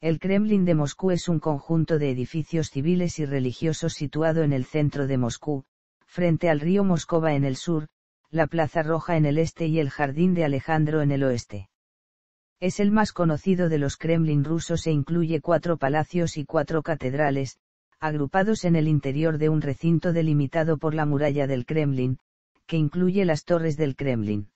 El Kremlin de Moscú es un conjunto de edificios civiles y religiosos situado en el centro de Moscú, frente al río Moscova en el sur, la Plaza Roja en el este y el Jardín de Alejandro en el oeste. Es el más conocido de los Kremlin rusos e incluye cuatro palacios y cuatro catedrales, agrupados en el interior de un recinto delimitado por la muralla del Kremlin, que incluye las torres del Kremlin.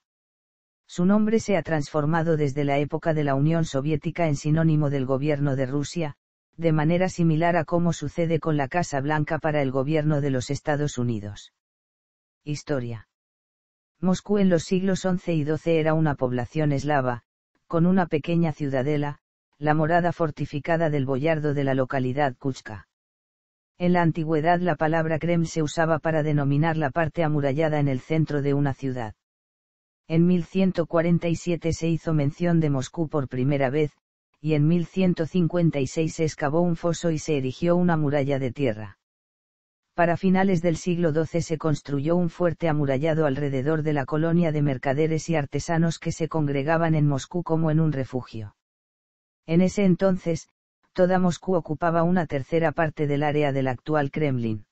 Su nombre se ha transformado desde la época de la Unión Soviética en sinónimo del gobierno de Rusia, de manera similar a cómo sucede con la Casa Blanca para el gobierno de los Estados Unidos. Historia. Moscú en los siglos XI y XII era una población eslava, con una pequeña ciudadela, la morada fortificada del boyardo de la localidad Kuchka. En la antigüedad la palabra Kreml se usaba para denominar la parte amurallada en el centro de una ciudad. En 1147 se hizo mención de Moscú por primera vez, y en 1156 se excavó un foso y se erigió una muralla de tierra. Para finales del siglo XII se construyó un fuerte amurallado alrededor de la colonia de mercaderes y artesanos que se congregaban en Moscú como en un refugio. En ese entonces, toda Moscú ocupaba una tercera parte del área del actual Kremlin.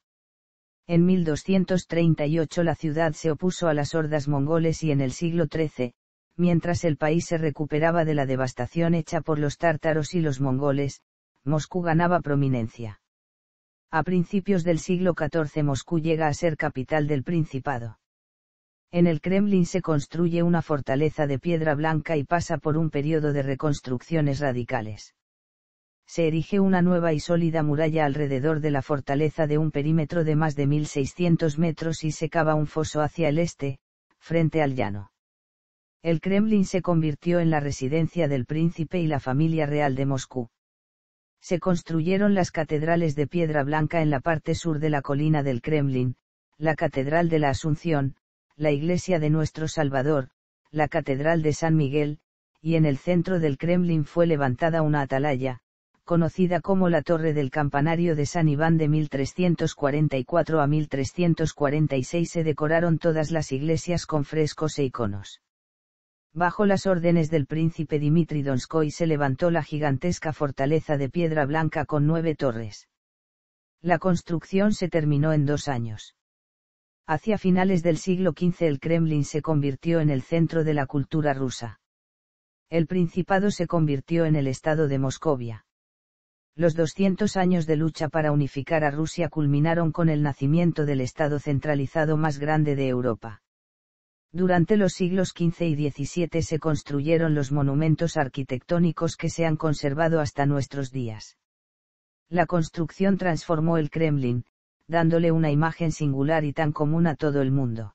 En 1238 la ciudad se opuso a las hordas mongoles y en el siglo XIII, mientras el país se recuperaba de la devastación hecha por los tártaros y los mongoles, Moscú ganaba prominencia. A principios del siglo XIV Moscú llega a ser capital del Principado. En el Kremlin se construye una fortaleza de piedra blanca y pasa por un periodo de reconstrucciones radicales se erige una nueva y sólida muralla alrededor de la fortaleza de un perímetro de más de 1.600 metros y se cava un foso hacia el este, frente al llano. El Kremlin se convirtió en la residencia del príncipe y la familia real de Moscú. Se construyeron las catedrales de piedra blanca en la parte sur de la colina del Kremlin, la Catedral de la Asunción, la Iglesia de Nuestro Salvador, la Catedral de San Miguel, y en el centro del Kremlin fue levantada una atalaya, conocida como la Torre del Campanario de San Iván de 1344 a 1346 se decoraron todas las iglesias con frescos e iconos. Bajo las órdenes del príncipe Dimitri Donskoy se levantó la gigantesca fortaleza de piedra blanca con nueve torres. La construcción se terminó en dos años. Hacia finales del siglo XV el Kremlin se convirtió en el centro de la cultura rusa. El principado se convirtió en el estado de Moscovia los 200 años de lucha para unificar a Rusia culminaron con el nacimiento del Estado centralizado más grande de Europa. Durante los siglos XV y XVII se construyeron los monumentos arquitectónicos que se han conservado hasta nuestros días. La construcción transformó el Kremlin, dándole una imagen singular y tan común a todo el mundo.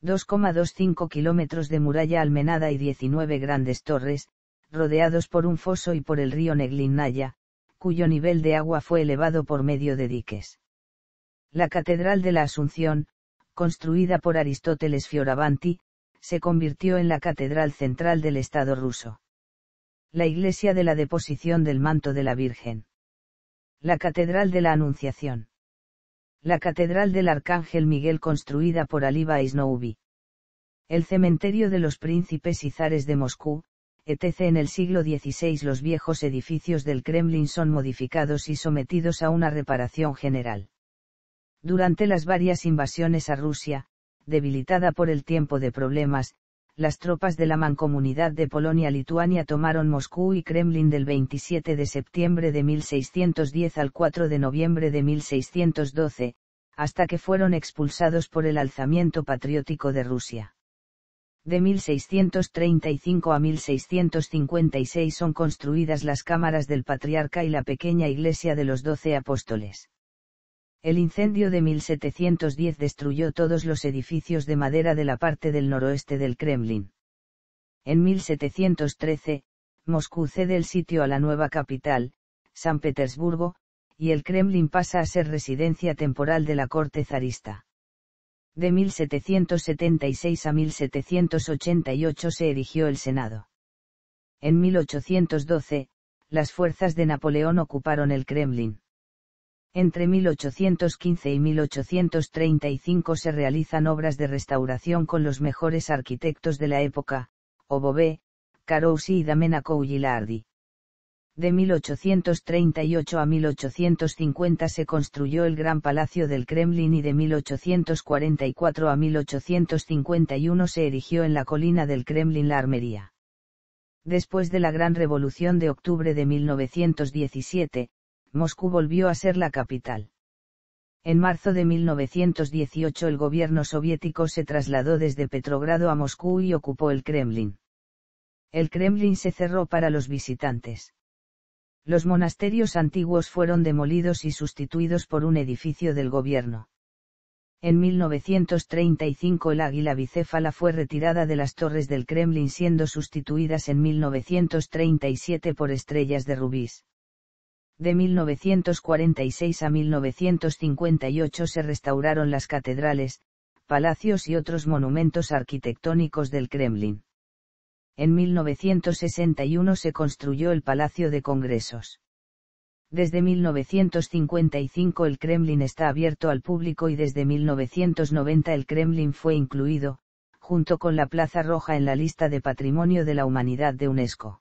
2,25 kilómetros de muralla almenada y 19 grandes torres, rodeados por un foso y por el río Neglinnaya, cuyo nivel de agua fue elevado por medio de diques. La Catedral de la Asunción, construida por Aristóteles Fioravanti, se convirtió en la catedral central del Estado ruso. La iglesia de la Deposición del Manto de la Virgen. La Catedral de la Anunciación. La Catedral del Arcángel Miguel construida por Aliba Isnoubi. El cementerio de los príncipes y zares de Moscú, etc. En el siglo XVI los viejos edificios del Kremlin son modificados y sometidos a una reparación general. Durante las varias invasiones a Rusia, debilitada por el tiempo de problemas, las tropas de la Mancomunidad de Polonia-Lituania tomaron Moscú y Kremlin del 27 de septiembre de 1610 al 4 de noviembre de 1612, hasta que fueron expulsados por el alzamiento patriótico de Rusia. De 1635 a 1656 son construidas las cámaras del patriarca y la pequeña iglesia de los doce apóstoles. El incendio de 1710 destruyó todos los edificios de madera de la parte del noroeste del Kremlin. En 1713, Moscú cede el sitio a la nueva capital, San Petersburgo, y el Kremlin pasa a ser residencia temporal de la corte zarista. De 1776 a 1788 se erigió el Senado. En 1812, las fuerzas de Napoleón ocuparon el Kremlin. Entre 1815 y 1835 se realizan obras de restauración con los mejores arquitectos de la época, Obové, Carousi y Damena Gilardi de 1838 a 1850 se construyó el Gran Palacio del Kremlin y de 1844 a 1851 se erigió en la colina del Kremlin la armería. Después de la Gran Revolución de octubre de 1917, Moscú volvió a ser la capital. En marzo de 1918 el gobierno soviético se trasladó desde Petrogrado a Moscú y ocupó el Kremlin. El Kremlin se cerró para los visitantes los monasterios antiguos fueron demolidos y sustituidos por un edificio del gobierno. En 1935 el águila bicéfala fue retirada de las torres del Kremlin siendo sustituidas en 1937 por estrellas de rubíes. De 1946 a 1958 se restauraron las catedrales, palacios y otros monumentos arquitectónicos del Kremlin en 1961 se construyó el Palacio de Congresos. Desde 1955 el Kremlin está abierto al público y desde 1990 el Kremlin fue incluido, junto con la Plaza Roja en la lista de Patrimonio de la Humanidad de UNESCO.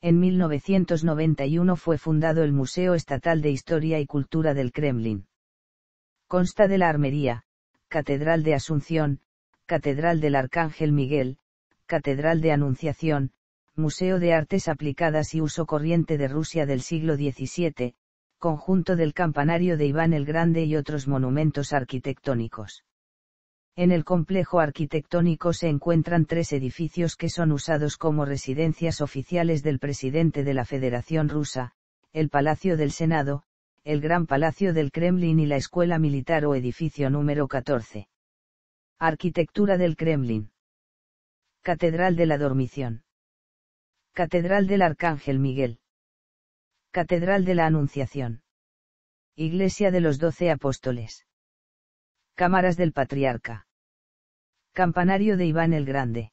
En 1991 fue fundado el Museo Estatal de Historia y Cultura del Kremlin. Consta de la Armería, Catedral de Asunción, Catedral del Arcángel Miguel, Catedral de Anunciación, Museo de Artes Aplicadas y Uso Corriente de Rusia del siglo XVII, conjunto del campanario de Iván el Grande y otros monumentos arquitectónicos. En el complejo arquitectónico se encuentran tres edificios que son usados como residencias oficiales del presidente de la Federación Rusa, el Palacio del Senado, el Gran Palacio del Kremlin y la Escuela Militar o edificio número 14. Arquitectura del Kremlin. Catedral de la Dormición. Catedral del Arcángel Miguel. Catedral de la Anunciación. Iglesia de los Doce Apóstoles. Cámaras del Patriarca. Campanario de Iván el Grande.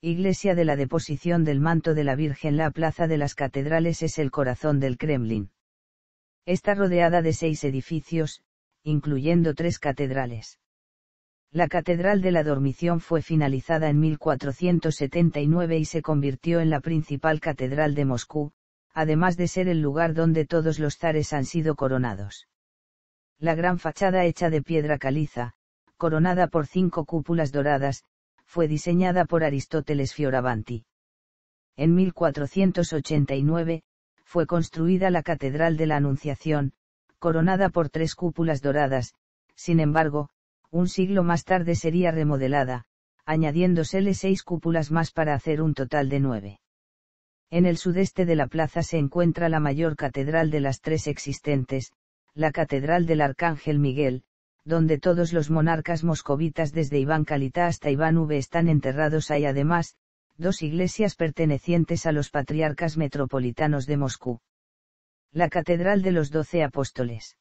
Iglesia de la Deposición del Manto de la Virgen La Plaza de las Catedrales es el corazón del Kremlin. Está rodeada de seis edificios, incluyendo tres catedrales. La Catedral de la Dormición fue finalizada en 1479 y se convirtió en la principal catedral de Moscú, además de ser el lugar donde todos los zares han sido coronados. La gran fachada hecha de piedra caliza, coronada por cinco cúpulas doradas, fue diseñada por Aristóteles Fioravanti. En 1489, fue construida la Catedral de la Anunciación, coronada por tres cúpulas doradas, sin embargo, un siglo más tarde sería remodelada, añadiéndosele seis cúpulas más para hacer un total de nueve. En el sudeste de la plaza se encuentra la mayor catedral de las tres existentes, la Catedral del Arcángel Miguel, donde todos los monarcas moscovitas desde Iván Calita hasta Iván V están enterrados. Hay además, dos iglesias pertenecientes a los patriarcas metropolitanos de Moscú. La Catedral de los Doce Apóstoles.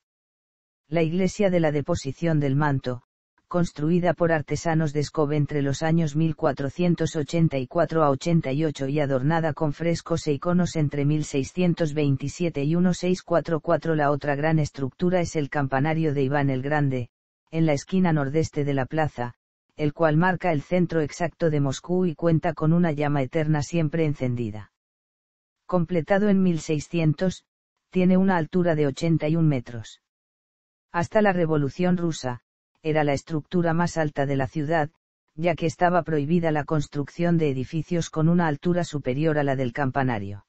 La Iglesia de la Deposición del Manto, construida por artesanos de Scove entre los años 1484 a 88 y adornada con frescos e iconos entre 1627 y 1644. La otra gran estructura es el campanario de Iván el Grande, en la esquina nordeste de la plaza, el cual marca el centro exacto de Moscú y cuenta con una llama eterna siempre encendida. Completado en 1600, tiene una altura de 81 metros. Hasta la Revolución rusa, era la estructura más alta de la ciudad, ya que estaba prohibida la construcción de edificios con una altura superior a la del campanario.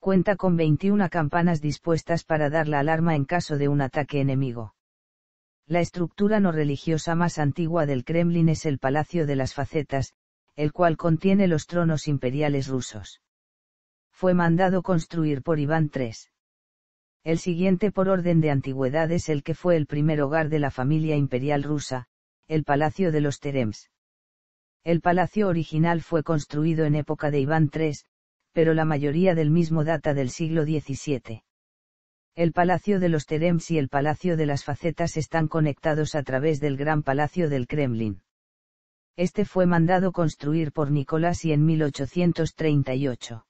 Cuenta con 21 campanas dispuestas para dar la alarma en caso de un ataque enemigo. La estructura no religiosa más antigua del Kremlin es el Palacio de las Facetas, el cual contiene los tronos imperiales rusos. Fue mandado construir por Iván III. El siguiente por orden de antigüedad es el que fue el primer hogar de la familia imperial rusa, el Palacio de los Terems. El palacio original fue construido en época de Iván III, pero la mayoría del mismo data del siglo XVII. El Palacio de los Terems y el Palacio de las Facetas están conectados a través del Gran Palacio del Kremlin. Este fue mandado construir por Nicolás y en 1838.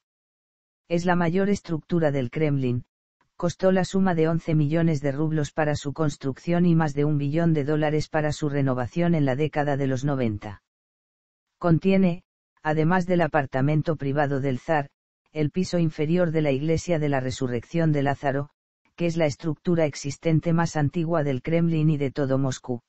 Es la mayor estructura del Kremlin, costó la suma de 11 millones de rublos para su construcción y más de un billón de dólares para su renovación en la década de los 90. Contiene, además del apartamento privado del zar, el piso inferior de la Iglesia de la Resurrección de Lázaro, que es la estructura existente más antigua del Kremlin y de todo Moscú.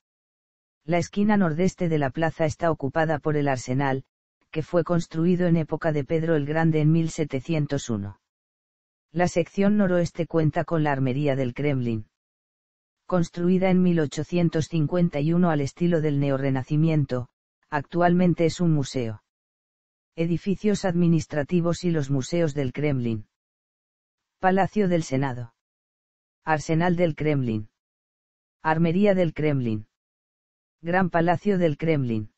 La esquina nordeste de la plaza está ocupada por el arsenal, que fue construido en época de Pedro el Grande en 1701. La sección noroeste cuenta con la Armería del Kremlin. Construida en 1851 al estilo del neorrenacimiento, actualmente es un museo. Edificios administrativos y los museos del Kremlin. Palacio del Senado. Arsenal del Kremlin. Armería del Kremlin. Gran Palacio del Kremlin.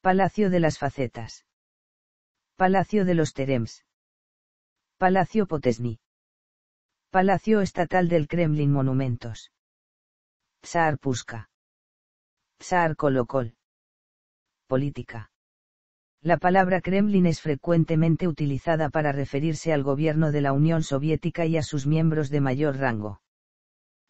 Palacio de las Facetas. Palacio de los Terems. Palacio Potesny. Palacio Estatal del Kremlin Monumentos. Tsar Puska. Tsar Kolokol. Política. La palabra Kremlin es frecuentemente utilizada para referirse al gobierno de la Unión Soviética y a sus miembros de mayor rango.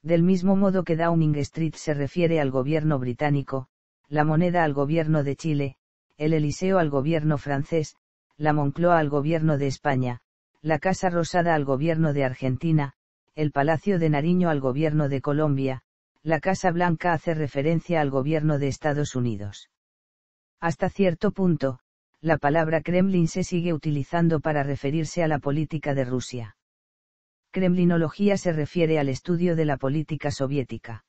Del mismo modo que Downing Street se refiere al gobierno británico, la moneda al gobierno de Chile, el Eliseo al gobierno francés, la Moncloa al gobierno de España, la Casa Rosada al gobierno de Argentina, el Palacio de Nariño al gobierno de Colombia, la Casa Blanca hace referencia al gobierno de Estados Unidos. Hasta cierto punto, la palabra Kremlin se sigue utilizando para referirse a la política de Rusia. Kremlinología se refiere al estudio de la política soviética.